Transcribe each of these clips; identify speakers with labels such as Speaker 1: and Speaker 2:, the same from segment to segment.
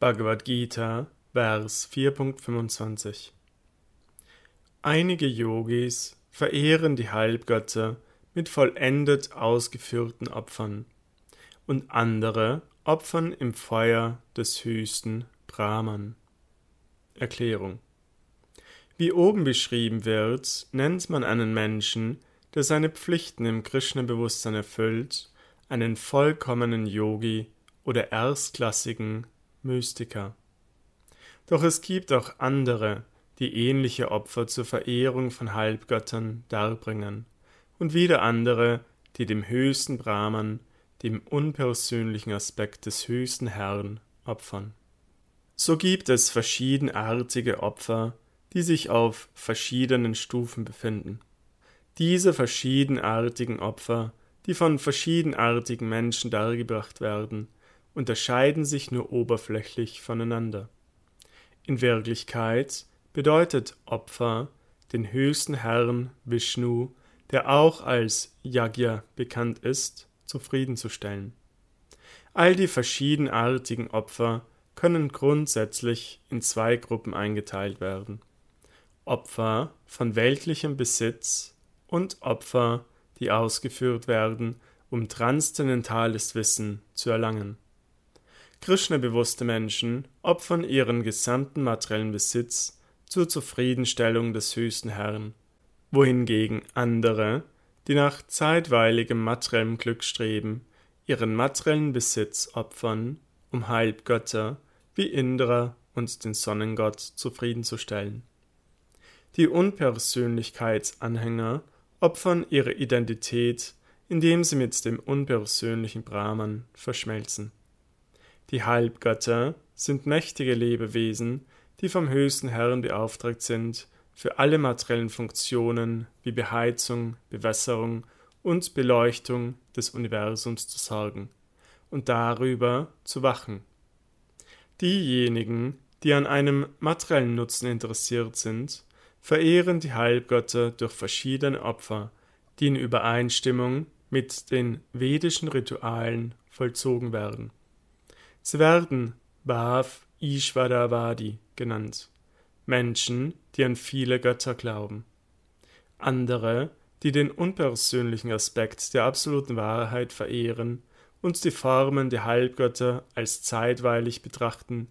Speaker 1: Bhagavad Gita, Vers 4.25 Einige Yogis verehren die Halbgötter mit vollendet ausgeführten Opfern und andere opfern im Feuer des höchsten Brahman. Erklärung Wie oben beschrieben wird, nennt man einen Menschen, der seine Pflichten im Krishna-Bewusstsein erfüllt, einen vollkommenen Yogi oder erstklassigen Mystiker. Doch es gibt auch andere, die ähnliche Opfer zur Verehrung von Halbgöttern darbringen, und wieder andere, die dem höchsten Brahman, dem unpersönlichen Aspekt des höchsten Herrn, opfern. So gibt es verschiedenartige Opfer, die sich auf verschiedenen Stufen befinden. Diese verschiedenartigen Opfer, die von verschiedenartigen Menschen dargebracht werden, unterscheiden sich nur oberflächlich voneinander. In Wirklichkeit bedeutet Opfer den höchsten Herrn Vishnu, der auch als Yagya bekannt ist, zufriedenzustellen. All die verschiedenartigen Opfer können grundsätzlich in zwei Gruppen eingeteilt werden. Opfer von weltlichem Besitz und Opfer, die ausgeführt werden, um transzendentales Wissen zu erlangen. Krishna-bewusste Menschen opfern ihren gesamten materiellen Besitz zur Zufriedenstellung des höchsten Herrn, wohingegen andere, die nach zeitweiligem materiellem Glück streben, ihren materiellen Besitz opfern, um Halbgötter wie Indra und den Sonnengott zufriedenzustellen. Die Unpersönlichkeitsanhänger opfern ihre Identität, indem sie mit dem unpersönlichen Brahman verschmelzen. Die Halbgötter sind mächtige Lebewesen, die vom höchsten Herrn beauftragt sind, für alle materiellen Funktionen wie Beheizung, Bewässerung und Beleuchtung des Universums zu sorgen und darüber zu wachen. Diejenigen, die an einem materiellen Nutzen interessiert sind, verehren die Halbgötter durch verschiedene Opfer, die in Übereinstimmung mit den vedischen Ritualen vollzogen werden. Sie werden Bhav Ishvaravadi genannt. Menschen, die an viele Götter glauben. Andere, die den unpersönlichen Aspekt der absoluten Wahrheit verehren und die Formen der Halbgötter als zeitweilig betrachten,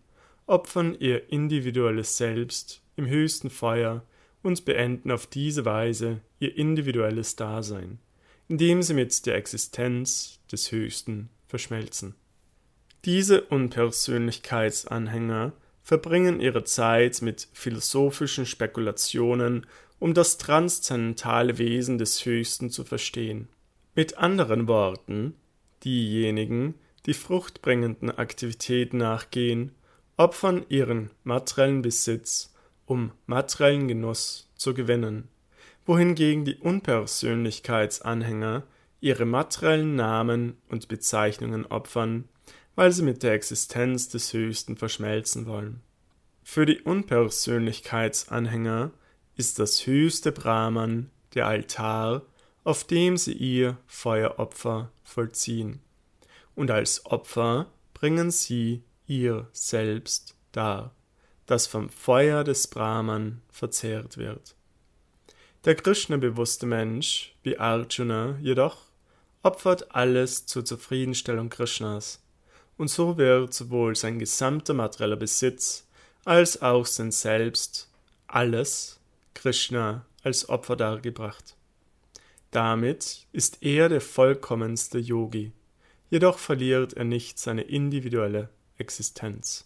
Speaker 1: opfern ihr individuelles Selbst im höchsten Feuer und beenden auf diese Weise ihr individuelles Dasein, indem sie mit der Existenz des Höchsten verschmelzen. Diese Unpersönlichkeitsanhänger verbringen ihre Zeit mit philosophischen Spekulationen, um das transzendentale Wesen des Höchsten zu verstehen. Mit anderen Worten, diejenigen, die fruchtbringenden Aktivitäten nachgehen, opfern ihren materiellen Besitz, um materiellen Genuss zu gewinnen, wohingegen die Unpersönlichkeitsanhänger ihre materiellen Namen und Bezeichnungen opfern, weil sie mit der Existenz des Höchsten verschmelzen wollen. Für die Unpersönlichkeitsanhänger ist das höchste Brahman der Altar, auf dem sie ihr Feueropfer vollziehen. Und als Opfer bringen sie ihr Selbst dar, das vom Feuer des Brahman verzehrt wird. Der Krishna-bewusste Mensch, wie Arjuna jedoch, opfert alles zur Zufriedenstellung Krishnas, und so wird sowohl sein gesamter materieller Besitz als auch sein Selbst, alles, Krishna als Opfer dargebracht. Damit ist er der vollkommenste Yogi, jedoch verliert er nicht seine individuelle Existenz.